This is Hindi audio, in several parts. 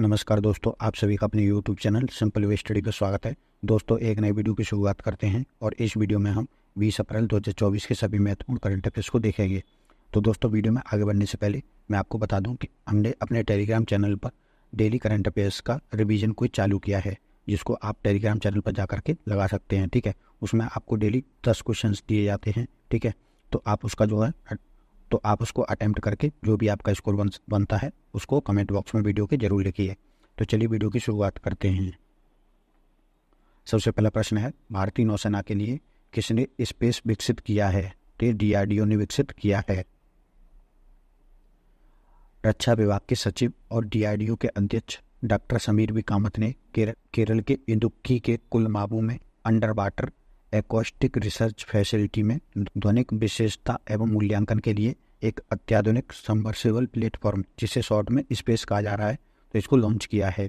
नमस्कार दोस्तों आप सभी का अपने YouTube channel simple way study का स्वागत है दोस्तों एक नए वीडियो की शुरुआत करते हैं और इस वीडियो में हम 20 अप्रैल 2024 के सभी महत्वपूर्ण करंट अफेयर्स को देखेंगे तो दोस्तों वीडियो में आगे बढ़ने से पहले मैं आपको बता दूं कि हमने अपने टेलीग्राम चैनल पर डेली करंट अफेयर्स का रिविजन कोई चालू किया है जिसको आप टेलीग्राम चैनल पर जा करके लगा सकते हैं ठीक है उसमें आपको डेली दस क्वेश्चन दिए जाते हैं ठीक है तो आप उसका जो है तो आप उसको अटैम्प्ट करके जो भी आपका स्कोर बन बनता है उसको कमेंट बॉक्स में वीडियो के जरूर लिखिए तो चलिए वीडियो की शुरुआत करते हैं सबसे पहला प्रश्न है भारतीय नौसेना के लिए किसने स्पेस विकसित किया है तो डीआरडीओ ने विकसित किया है रक्षा विभाग के सचिव और डीआरडीओ के अध्यक्ष डॉक्टर समीर वी कामत ने केरल के इंदुक्की के कुलमाबू में under water acoustic research facility में ध्वनिक विशेषता एवं मूल्यांकन के लिए एक अत्याधुनिक सबमर्सिबल प्लेटफॉर्म जिसे शॉर्ट में स्पेस कहा जा रहा है तो इसको लॉन्च किया है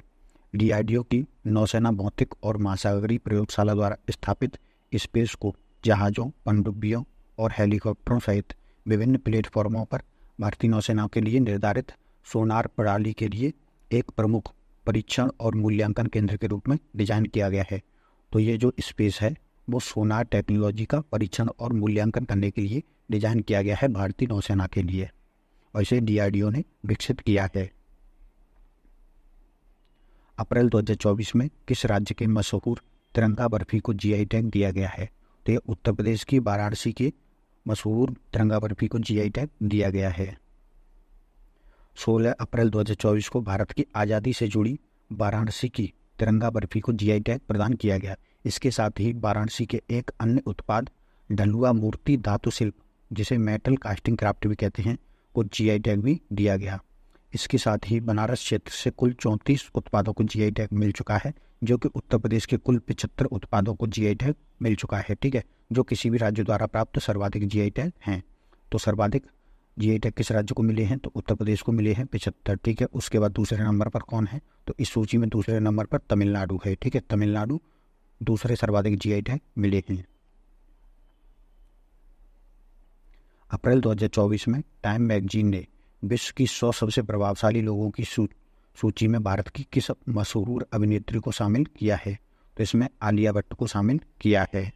डीआरडीओ की नौसेना भौतिक और महासागरी प्रयोगशाला द्वारा स्थापित स्पेस को जहाज़ों पनडुब्बियों और हेलीकॉप्टरों सहित विभिन्न प्लेटफॉर्मों पर भारतीय नौसेना के लिए निर्धारित सोनार प्रणाली के लिए एक प्रमुख परीक्षण और मूल्यांकन केंद्र के रूप में डिजाइन किया गया है तो ये जो स्पेस है वो सोनार टेक्नोलॉजी का परीक्षण और मूल्यांकन करने के लिए डिज़ाइन किया गया है भारतीय नौसेना के लिए और इसे डीआरडीओ ने विकसित किया है अप्रैल 2024 में किस राज्य के मशहूर तिरंगा बर्फी को जीआई टैग दिया गया है तो यह उत्तर प्रदेश की वाराणसी के मशहूर तिरंगा बर्फी को जीआई टैग दिया गया है 16 अप्रैल 2024 को भारत की आज़ादी से जुड़ी वाराणसी की तिरंगा बर्फी को जीआई टैग प्रदान किया गया इसके साथ ही वाराणसी के एक अन्य उत्पाद डलुआ मूर्ति धातु शिल्प जिसे मेटल कास्टिंग क्राफ्ट भी कहते हैं को जीआई टैग भी दिया गया इसके साथ ही बनारस क्षेत्र से कुल चौंतीस उत्पादों को जीआई टैग मिल चुका है जो कि उत्तर प्रदेश के कुल पिछहत्तर उत्पादों को जीआई टैग मिल चुका है ठीक है जो किसी भी राज्य द्वारा प्राप्त सर्वाधिक जीआई टैग हैं तो सर्वाधिक जीआई टैग किस राज्य को मिले हैं तो उत्तर प्रदेश को मिले हैं पिछहत्तर ठीक है उसके बाद दूसरे नंबर पर कौन है तो इस सूची में दूसरे नंबर पर तमिलनाडु है ठीक है तमिलनाडु दूसरे सर्वाधिक जीआई टैग मिले हैं अप्रैल 2024 में टाइम मैगजीन ने विश्व की सौ सबसे प्रभावशाली लोगों की सूची में भारत की किस मशहूर अभिनेत्री को शामिल किया है तो इसमें आलिया भट्ट को शामिल किया है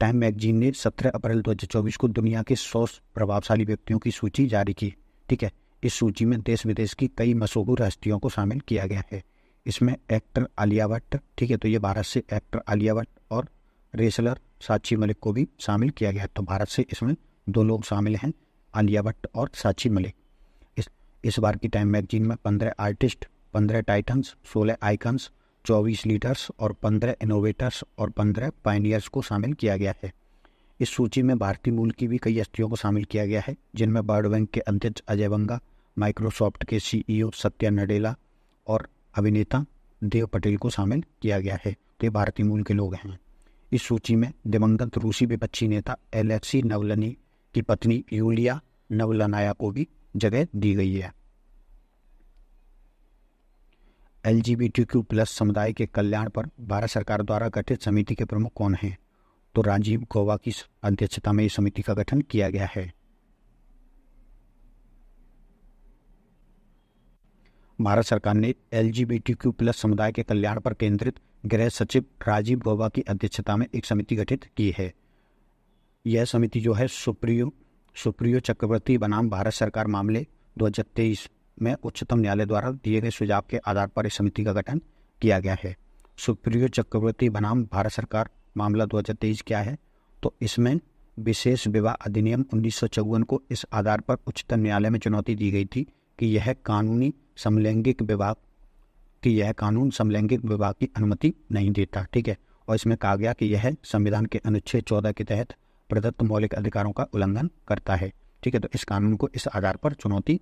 टाइम मैगजीन ने 17 अप्रैल 2024 को दुनिया के 100 प्रभावशाली व्यक्तियों की सूची जारी की ठीक है इस सूची में देश विदेश की कई मशहूर हस्तियों को शामिल किया गया है इसमें एक्टर आलिया भट्ट ठीक है तो ये भारत से एक्टर आलिया भट्ट और रेसलर साक्षी मलिक को भी शामिल किया गया तो भारत से इसमें दो लोग शामिल हैं आलिया भट्ट और साक्षी मलिक इस इस बार की टाइम मैगजीन में पंद्रह आर्टिस्ट पंद्रह टाइटन्स सोलह आइकन्स चौबीस लीडर्स और पंद्रह इनोवेटर्स और पंद्रह पाइनियर्स को शामिल किया गया है इस सूची में भारतीय मूल की भी कई हस्तियों को शामिल किया गया है जिनमें वर्ल्ड बैंक के अध्यक्ष अजय बंगा माइक्रोसॉफ्ट के सीईओ सत्या नडेला और अभिनेता देव पटेल को शामिल किया गया है तो ये भारतीय मूल के लोग हैं इस सूची में दिवंगत रूसी विपक्षी नेता एलेक्सी नवलनी की पत्नी यूलिया नवलनाया को भी जगह दी गई है एल प्लस समुदाय के कल्याण पर भारत सरकार द्वारा गठित समिति के प्रमुख कौन हैं तो राजीव गोवा की अध्यक्षता में इस समिति का गठन किया गया है भारत सरकार ने एल प्लस समुदाय के कल्याण पर केंद्रित गृह सचिव राजीव गौबा की अध्यक्षता में एक समिति गठित की है यह समिति जो है सुप्रियो सुप्रियो चक्रवर्ती बनाम भारत सरकार मामले दो में उच्चतम न्यायालय द्वारा दिए गए सुझाव के आधार पर इस समिति का गठन किया गया है सुप्रियो चक्रवर्ती बनाम भारत सरकार मामला दो क्या है तो इसमें विशेष विवाह अधिनियम उन्नीस को इस आधार पर उच्चतम न्यायालय में चुनौती दी गई थी कि यह कानूनी समलैंगिक विवाह कि यह कानून समलैंगिक विवाह की अनुमति नहीं देता ठीक है और इसमें कहा गया कि यह संविधान के अनुच्छेद चौदह के तहत प्रदत्त मौलिक अधिकारों का उल्लंघन करता है ठीक है तो इस कानून को इस आधार पर चुनौती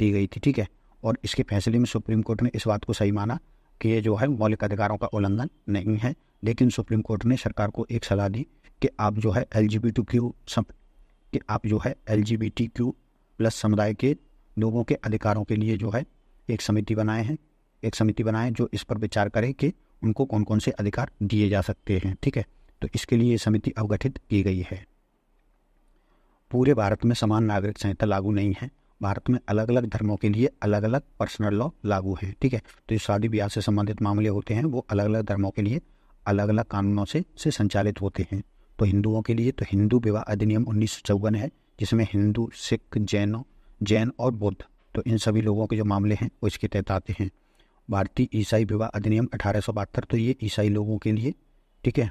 दी गई थी ठीक है और इसके फैसले में सुप्रीम कोर्ट ने इस बात को सही माना कि ये जो है मौलिक अधिकारों का उल्लंघन नहीं है लेकिन सुप्रीम कोर्ट ने सरकार को एक सलाह दी कि आप जो है L G B T Q कि आप जो है L G B T Q plus समुदाय के लोगों के अधिकारों के लिए जो है एक समिति बनाए हैं एक समिति बनाए जो इस पर विचार करे कि उनको कौन कौन से अधिकार दिए जा सकते हैं ठीक है तो इसके लिए ये समिति अवगठित की गई है पूरे भारत में समान नागरिक संहिता लागू नहीं है भारत में अलग अलग धर्मों के लिए अलग अलग पर्सनल लॉ लागू है ठीक है तो ये शादी ब्याह से संबंधित मामले होते हैं वो अलग अलग धर्मों के लिए अलग अलग कानूनों से से संचालित होते हैं तो हिंदुओं के लिए तो हिंदू विवाह अधिनियम उन्नीस है जिसमें हिंदू सिख जैनों जैन और बौद्ध तो इन सभी लोगों के जो मामले हैं वो इसके तहत आते हैं भारतीय ईसाई विवाह अधिनियम अठारह तो ये ईसाई लोगों के लिए ठीक है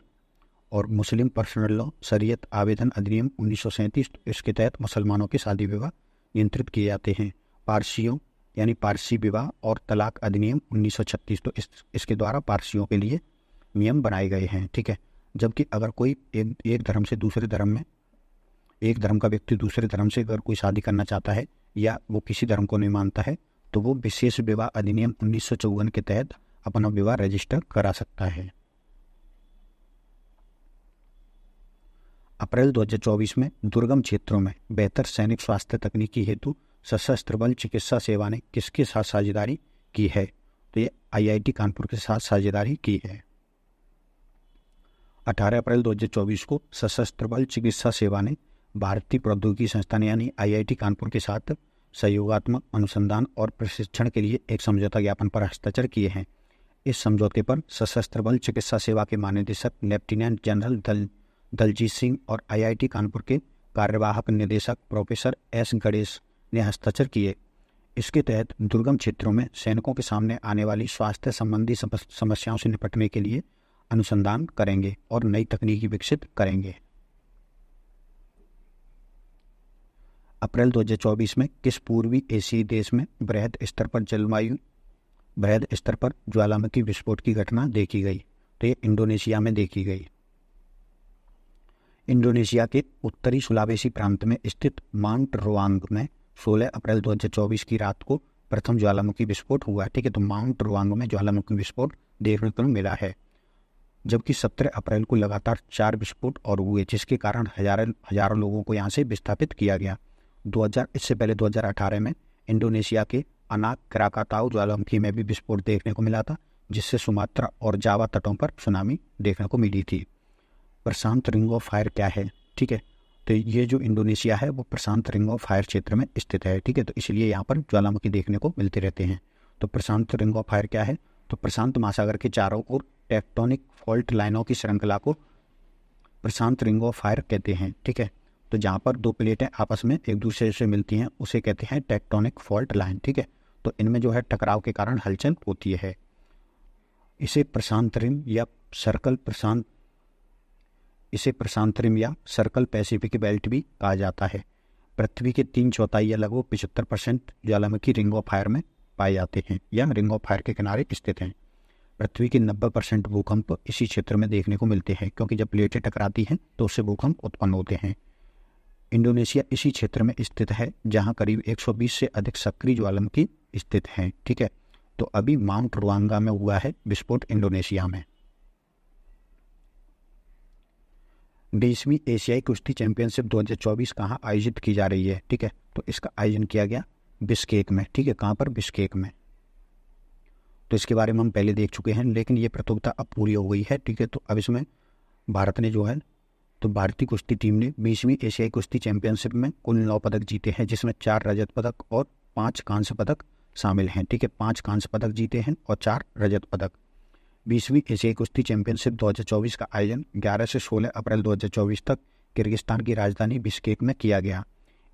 और मुस्लिम पर्सनल लॉ शरीयत आवेदन अधिनियम उन्नीस तो इसके तहत मुसलमानों के शादी विवाह नियंत्रित किए जाते हैं पारसियों यानी पारसी विवाह और तलाक अधिनियम 1936 तो इस इसके द्वारा पारसियों के लिए नियम बनाए गए हैं ठीक है जबकि अगर कोई एक एक धर्म से दूसरे धर्म में एक धर्म का व्यक्ति दूसरे धर्म से अगर कोई शादी करना चाहता है या वो किसी धर्म को नहीं मानता है तो वो विशेष विवाह अधिनियम उन्नीस के तहत अपना विवाह रजिस्टर करा सकता है अप्रैल 2024 में दुर्गम क्षेत्रों में बेहतर सैनिक स्वास्थ्य तकनीकी हेतु सशस्त्र बल चिकित्सा सेवा ने किसके साथ साझेदारी की है तो ये आईआईटी कानपुर के साथ साझेदारी की है 18 अप्रैल 2024 को सशस्त्र बल चिकित्सा सेवा ने भारतीय प्रौद्योगिकी संस्थान यानी आईआईटी कानपुर के साथ सहयोगात्मक अनुसंधान और प्रशिक्षण के लिए एक समझौता ज्ञापन पर हस्ताक्षर किए हैं इस समझौते पर सशस्त्र बल चिकित्सा सेवा के महानिदेशक लेफ्टिनेंट जनरल दल दलजीत सिंह और आईआईटी कानपुर के कार्यवाहक निदेशक प्रोफेसर एस गणेश ने हस्ताक्षर किए इसके तहत दुर्गम क्षेत्रों में सैनिकों के सामने आने वाली स्वास्थ्य संबंधी समस्याओं से निपटने के लिए अनुसंधान करेंगे और नई तकनीकी विकसित करेंगे अप्रैल 2024 में किस पूर्वी एशियाई देश में बृहद स्तर पर जलवायु बृहद स्तर पर ज्वालामुखी विस्फोट की घटना देखी गई तो ये इंडोनेशिया में देखी गई इंडोनेशिया के उत्तरी सुलावेसी प्रांत में स्थित माउंट रोआंग में 16 अप्रैल 2024 की रात को प्रथम ज्वालामुखी विस्फोट हुआ ठीक है तो माउंट रोआंग में ज्वालामुखी विस्फोट देखने को मिला है जबकि 17 अप्रैल को लगातार चार विस्फोट और हुए जिसके कारण हजारों हजारों लोगों को यहाँ से विस्थापित किया गया 2000 इससे पहले 2018 में इंडोनेशिया के अनाक क्राकाताओ ज्वालामुखी में भी विस्फोट देखने को मिला था जिससे सुमात्रा और जावा तटों पर सुनामी देखने को मिली थी प्रशांत रिंग ऑफ फायर क्या है ठीक है तो ये जो इंडोनेशिया है वो प्रशांत रिंग ऑफ फायर क्षेत्र में स्थित है ठीक है तो इसलिए यहाँ पर ज्वालामुखी देखने को मिलते रहते हैं तो प्रशांत रिंग ऑफ फायर क्या है तो प्रशांत महासागर के चारों ओर टेक्टोनिक फॉल्ट लाइनों की श्रृंखला को प्रशांत रिंग ऑफ फायर कहते हैं ठीक है तो जहाँ पर दो प्लेटें आपस में एक दूसरे से मिलती हैं उसे कहते हैं टेक्टोनिक फॉल्ट लाइन ठीक है तो इनमें जो है टकराव के कारण हलचल होती है इसे प्रशांतरिम या सर्कल प्रशांत इसे प्रशांतरिम या सर्कल पैसिफिक बेल्ट भी कहा जाता है पृथ्वी के तीन चौथाई या लगभग पिछहत्तर परसेंट ज्वालामुखी रिंग ऑफ फायर में पाए जाते हैं या रिंग ऑफ फायर के किनारे स्थित हैं पृथ्वी के नब्बे परसेंट भूकंप इसी क्षेत्र में देखने को मिलते हैं क्योंकि जब प्लेटें टकराती हैं तो उससे भूकंप उत्पन्न होते हैं इंडोनेशिया इसी क्षेत्र में स्थित है जहां करीब 120 से अधिक सक्रिय ज्वालामुखी स्थित हैं ठीक है तो अभी माउंट रुआंगा में हुआ है विस्फोट इंडोनेशिया में बीसवीं एशियाई कुश्ती चैंपियनशिप 2024 कहाँ आयोजित की जा रही है ठीक है तो इसका आयोजन किया गया बिस्केक में ठीक है कहाँ पर बिस्केक में तो इसके बारे में हम पहले देख चुके हैं लेकिन ये प्रतियोगिता अब पूरी हो गई है ठीक है तो अब इसमें भारत ने जो है तो भारतीय कुश्ती टीम ने बीसवीं एशियाई कुश्ती चैंपियनशिप में कुल नौ पदक जीते हैं जिसमें चार रजत पदक और पाँच कांस्य पदक शामिल हैं ठीक है पाँच कांस्य पदक जीते हैं और चार रजत पदक बीसवीं एशियाई कुश्ती चैंपियनशिप 2024 का आयोजन 11 से 16 अप्रैल 2024 तक किर्गिस्तान की राजधानी बिश्केक में किया गया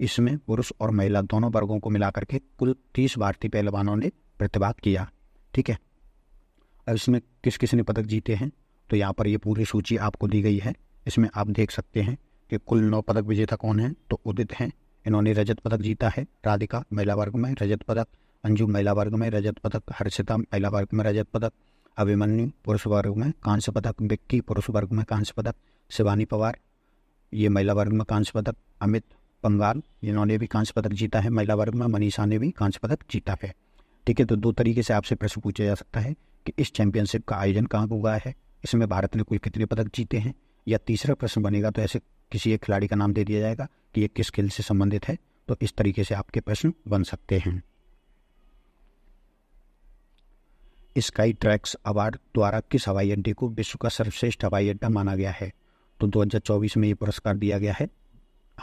इसमें पुरुष और महिला दोनों वर्गों को मिलाकर के कुल तीस भारतीय पहलवानों ने प्रतिभाग किया ठीक है अब इसमें किस किस ने पदक जीते हैं तो यहाँ पर ये पूरी सूची आपको दी गई है इसमें आप देख सकते हैं कि कुल नौ पदक विजेता कौन है तो उदित हैं इन्होंने रजत पदक जीता है राधिका महिला वर्ग में रजत पदक अंजू महिला वर्ग में रजत पदक हर्षिता महिला वर्ग में रजत पदक अभिमन्यु पुरुष वर्ग में कांस्य पदक विक्की पुरुष वर्ग में कांस्य पदक शिवानी पवार ये महिला वर्ग में कांस्य पदक अमित पंगाल इन्होंने भी कांस्य पदक जीता है महिला वर्ग में मनीषा ने भी कांस्य पदक जीता है ठीक है तो दो तरीके से आपसे प्रश्न पूछा जा सकता है कि इस चैंपियनशिप का आयोजन कहाँ हुआ है इसमें भारत ने कुल कितने पदक जीते हैं या तीसरा प्रश्न बनेगा तो ऐसे किसी एक खिलाड़ी का नाम दे दिया जाएगा कि ये किस खेल से संबंधित है तो इस तरीके से आपके प्रश्न बन सकते हैं स्काई ट्रैक्स अवार्ड द्वारा किस हवाई अड्डे को विश्व का सर्वश्रेष्ठ हवाई अड्डा माना गया है तो 2024 में ये पुरस्कार दिया गया है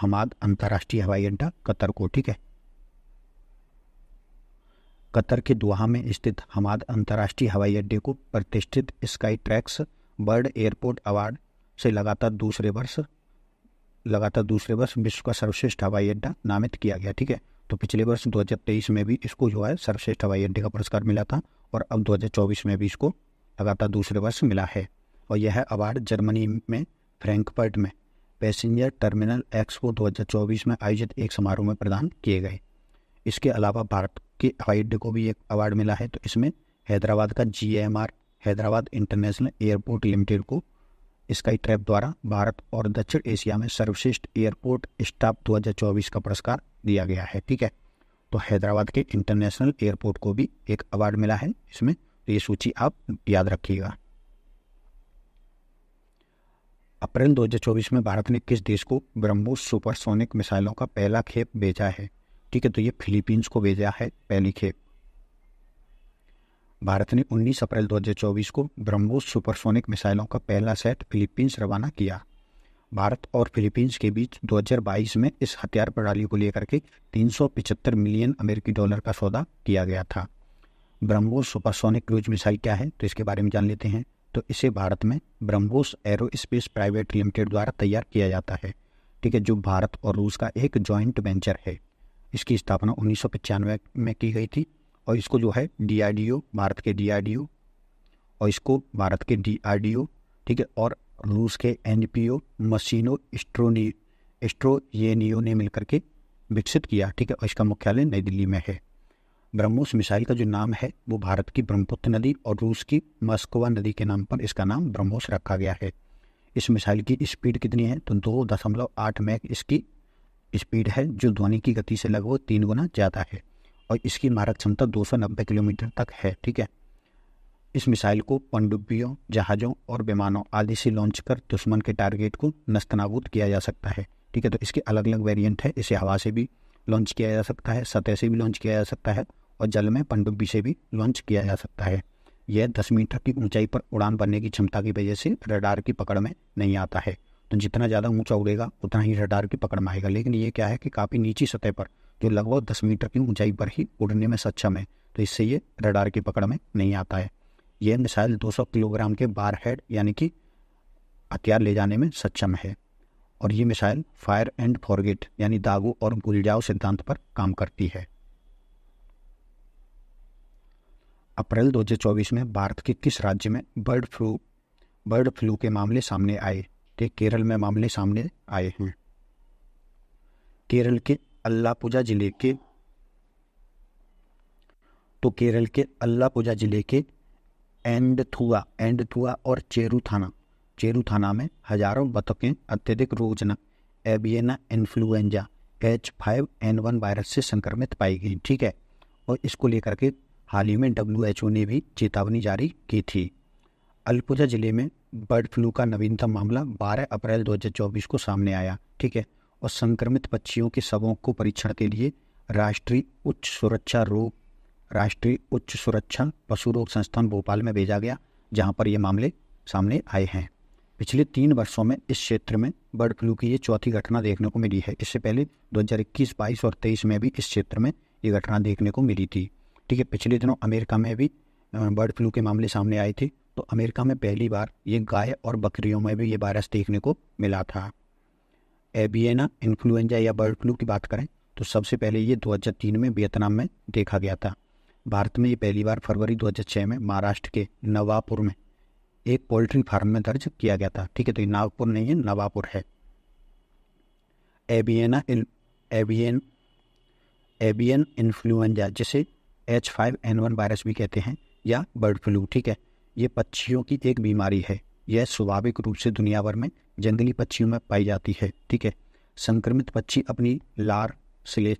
हमाद अंतर्राष्ट्रीय हवाई अड्डा कतर को ठीक है कतर के दोहा में स्थित हमाद अंतर्राष्ट्रीय हवाई अड्डे को प्रतिष्ठित Skytrax world airport award से लगातार दूसरे वर्ष लगातार दूसरे वर्ष विश्व का सर्वश्रेष्ठ हवाई अड्डा नामित किया गया ठीक है तो पिछले वर्ष 2023 में भी इसको जो है सर्वश्रेष्ठ हवाई अड्डे का पुरस्कार मिला था और अब 2024 में भी इसको लगातार दूसरे वर्ष मिला है और यह अवार्ड जर्मनी में फ्रैंकफर्ट में पैसेंजर टर्मिनल एक्सपो 2024 में आयोजित एक समारोह में प्रदान किए गए इसके अलावा भारत के हवाई अड्डे को भी एक अवार्ड मिला है तो इसमें हैदराबाद का जी हैदराबाद इंटरनेशनल एयरपोर्ट लिमिटेड को स्काई ट्रैप द्वारा भारत और दक्षिण एशिया में सर्वश्रेष्ठ एयरपोर्ट स्टाफ 2024 का पुरस्कार दिया गया है ठीक है तो हैदराबाद के इंटरनेशनल एयरपोर्ट को भी एक अवार्ड मिला है इसमें तो ये सूची आप याद रखिएगा अप्रैल 2024 में भारत ने किस देश को ब्रह्मोस सुपरसोनिक मिसाइलों का पहला खेप भेजा है ठीक है तो ये फिलीपींस को भेजा है पहली खेप भारत ने 19 अप्रैल 2024 को ब्रह्मोस सुपरसोनिक मिसाइलों का पहला सेट फिलीपींस रवाना किया भारत और फिलीपींस के बीच 2022 में इस हथियार प्रणाली को लेकर के तीन मिलियन अमेरिकी डॉलर का सौदा किया गया था ब्रह्मोस सुपरसोनिक क्रूज मिसाइल क्या है तो इसके बारे में जान लेते हैं तो इसे भारत में BrahMos aerospace private limited द्वारा तैयार किया जाता है ठीक है जो भारत और रूस का एक जॉइंट वेंचर है इसकी स्थापना उन्नीस में की गई थी और इसको जो है डीआरडीओ भारत के डीआरडीओ और इसको भारत के डीआरडीओ ठीक है और रूस के एनपीओ मशीनो एस्ट्रोनी एस्ट्रोजेनियो ने मिलकर के विकसित किया ठीक है और इसका मुख्यालय नई दिल्ली में है ब्रह्मोस मिसाइल का जो नाम है वो भारत की ब्रह्मपुत्र नदी और रूस की मस्कोवा नदी के नाम पर इसका नाम ब्रह्मोस रखा गया है इस मिसाइल की स्पीड कितनी है तो दो दशमलव आठ मैक इसकी स्पीड है जो ध्वनि की गति से लगभग तीन गुना ज़्यादा है और इसकी मारक क्षमता दो किलोमीटर तक है ठीक है इस मिसाइल को पनडुब्बियों जहाज़ों और विमानों आदि से लॉन्च कर दुश्मन के टारगेट को नस्तनाबूद किया जा सकता है ठीक है तो इसके अलग अलग वेरिएंट है इसे हवा से भी लॉन्च किया जा सकता है सतह से भी लॉन्च किया जा सकता है और जल में पनडुब्बी से भी लॉन्च किया जा सकता है यह दस मीटर की ऊंचाई पर उड़ान भरने की क्षमता की वजह से रडार की पकड़ में नहीं आता है तो जितना ज़्यादा ऊंचा उड़ेगा उतना ही रडार की पकड़ में आएगा लेकिन ये क्या है कि काफ़ी नीची सतह पर जो लगभग दस मीटर की ऊंचाई पर ही उड़ने में सक्षम है तो इससे ये रडार की पकड़ में नहीं आता है ये मिसाइल 200 किलोग्राम के बार हेड यानी कि हथियार ले जाने में सक्षम है और ये मिसाइल फायर एंड फॉरगेट यानी दागो और गुलजाओ सिद्धांत पर काम करती है अप्रैल 2024 में भारत के किस राज्य में बर्ड फ्लू बर्ड फ्लू के मामले सामने आए थे केरल में मामले सामने आए हैं केरल के अल्लापुजा जिले के तो केरल के अल्लापूजा जिले के एंड थुआ एंड थुआ और चेरू थाना चेरू थाना में हजारों बतखें अत्यधिक रोजना avian influenza H five N one virus से संक्रमित पाई गई ठीक है और इसको लेकर के हाल ही में डब्ल्यू एच ओ ने भी चेतावनी जारी की थी अल्पुजा जिले में बर्ड फ्लू का नवीनतम मामला 12 अप्रैल 2024 को सामने आया ठीक है और संक्रमित पक्षियों के शवों को परीक्षण के लिए राष्ट्रीय उच्च सुरक्षा रोग राष्ट्रीय उच्च सुरक्षा पशु रोग संस्थान भोपाल में भेजा गया जहां पर ये मामले सामने आए हैं पिछले तीन वर्षों में इस क्षेत्र में बर्ड फ्लू की ये चौथी घटना देखने को मिली है इससे पहले 2021, 22 और 23 में भी इस क्षेत्र में ये घटना देखने को मिली थी ठीक है पिछले दिनों अमेरिका में भी बर्ड फ्लू के मामले सामने आए थे तो अमेरिका में पहली बार ये गाय और बकरियों में भी ये वायरस देखने को मिला था एबियना इन्फ्लुएंजा या बर्ड फ्लू की बात करें तो सबसे पहले ये 2003 में वियतनाम में देखा गया था भारत में ये पहली बार फरवरी 2006 में महाराष्ट्र के नवापुर में एक पोल्ट्री फार्म में दर्ज किया गया था ठीक है तो ये नागपुर नहीं है नवापुर है इन एबियन एबियन इन्फ्लुएंजा जिसे H five N one virus भी कहते हैं या बर्ड फ्लू ठीक है ये पक्षियों की एक बीमारी है यह स्वाभाविक रूप से दुनिया भर में जंगली पक्षियों में पाई जाती है ठीक है संक्रमित पक्षी अपनी लार सिले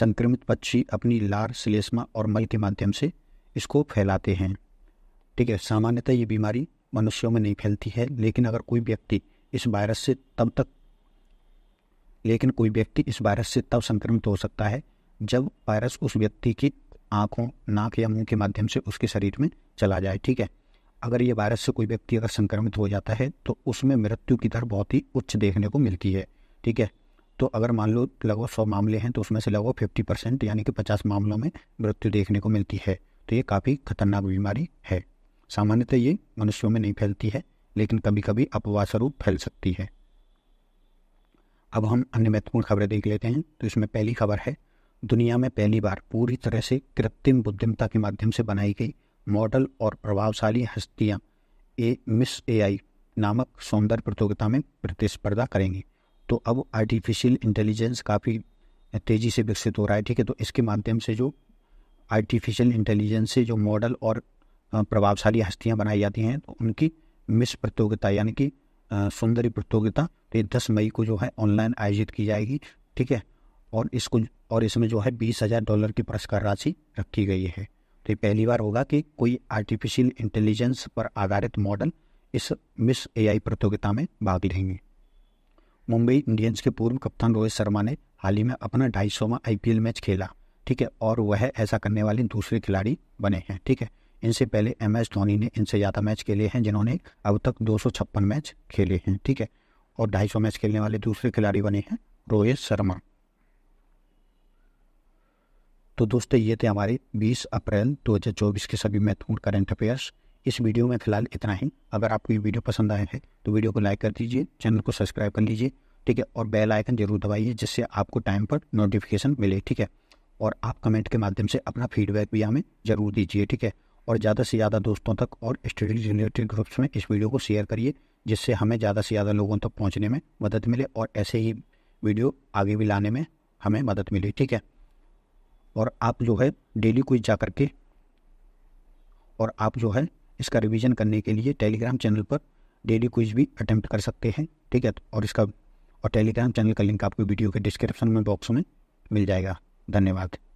संक्रमित पक्षी अपनी लार सिलेस्मा और मल के माध्यम से इसको फैलाते हैं ठीक है सामान्यतः ये बीमारी मनुष्यों में नहीं फैलती है लेकिन अगर कोई व्यक्ति इस वायरस से तब तक लेकिन कोई व्यक्ति इस वायरस से तब संक्रमित हो सकता है जब वायरस उस व्यक्ति की आँखों नाक या मुंह के माध्यम से उसके शरीर में चला जाए ठीक है अगर ये वायरस से कोई व्यक्ति अगर संक्रमित हो जाता है तो उसमें मृत्यु की दर बहुत ही उच्च देखने को मिलती है ठीक है तो अगर मान लो लगभग सौ मामले हैं तो उसमें से लगभग फिफ्टी परसेंट यानी कि पचास मामलों में मृत्यु देखने को मिलती है तो ये काफ़ी खतरनाक बीमारी है सामान्यतः ये मनुष्यों में नहीं फैलती है लेकिन कभी कभी अपवाद स्वरूप फैल सकती है अब हम अन्य महत्वपूर्ण खबरें देख लेते हैं तो इसमें पहली खबर है दुनिया में पहली बार पूरी तरह से कृत्रिम बुद्धिमता के माध्यम से बनाई गई मॉडल और प्रभावशाली हस्तियां ए मिस एआई नामक सौंदर्य प्रतियोगिता में प्रतिस्पर्धा करेंगी तो अब आर्टिफिशियल इंटेलिजेंस काफ़ी तेज़ी से विकसित हो रहा है ठीक है तो इसके माध्यम से जो आर्टिफिशियल इंटेलिजेंस से जो मॉडल और प्रभावशाली हस्तियाँ बनाई जाती हैं तो उनकी मिस प्रतियोगिता यानी कि सौंदर्य प्रतियोगिता तो ये दस मई को जो है ऑनलाइन आयोजित की जाएगी ठीक है और इसको और इसमें जो है बीस हज़ार डॉलर की पुरस्कार राशि रखी गई है तो पहली बार होगा कि कोई आर्टिफिशियल इंटेलिजेंस पर आधारित मॉडल इस मिस एआई प्रतियोगिता में भाग लेंगे मुंबई इंडियंस के पूर्व कप्तान रोहित शर्मा ने हाल ही में अपना ढाई सौवा आई मैच खेला ठीक है और वह ऐसा करने वाले दूसरे खिलाड़ी बने हैं ठीक है इनसे पहले एम एस धोनी ने इनसे ज़्यादा मैच खेले हैं जिन्होंने अब तक दो मैच खेले हैं ठीक है और ढाई मैच खेलने वाले दूसरे खिलाड़ी बने हैं रोहित शर्मा तो दोस्तों ये थे हमारे 20 अप्रैल 2024 के सभी महत्वपूर्ण करंट अफेयर्स इस वीडियो में फिलहाल इतना ही अगर आपको ये वीडियो पसंद आया है तो वीडियो को लाइक कर दीजिए चैनल को सब्सक्राइब कर लीजिए ठीक है और बेल आइकन जरूर दबाइए जिससे आपको टाइम पर नोटिफिकेशन मिले ठीक है और आप कमेंट के माध्यम से अपना फीडबैक भी हमें जरूर दीजिए ठीक है और ज़्यादा से ज़्यादा दोस्तों तक और स्टडी रिलेटेड ग्रुप्स में इस वीडियो को शेयर करिए जिससे हमें ज़्यादा से ज़्यादा लोगों तक पहुँचने में मदद मिले और ऐसे ही वीडियो आगे भी लाने में हमें मदद मिले ठीक है और आप जो है डेली कोई जा कर के और आप जो है इसका रिवीजन करने के लिए टेलीग्राम चैनल पर डेली क्विज भी अटैम्प्ट कर सकते हैं ठीक है और इसका और टेलीग्राम चैनल का लिंक आपको वीडियो के डिस्क्रिप्शन में बॉक्स में मिल जाएगा धन्यवाद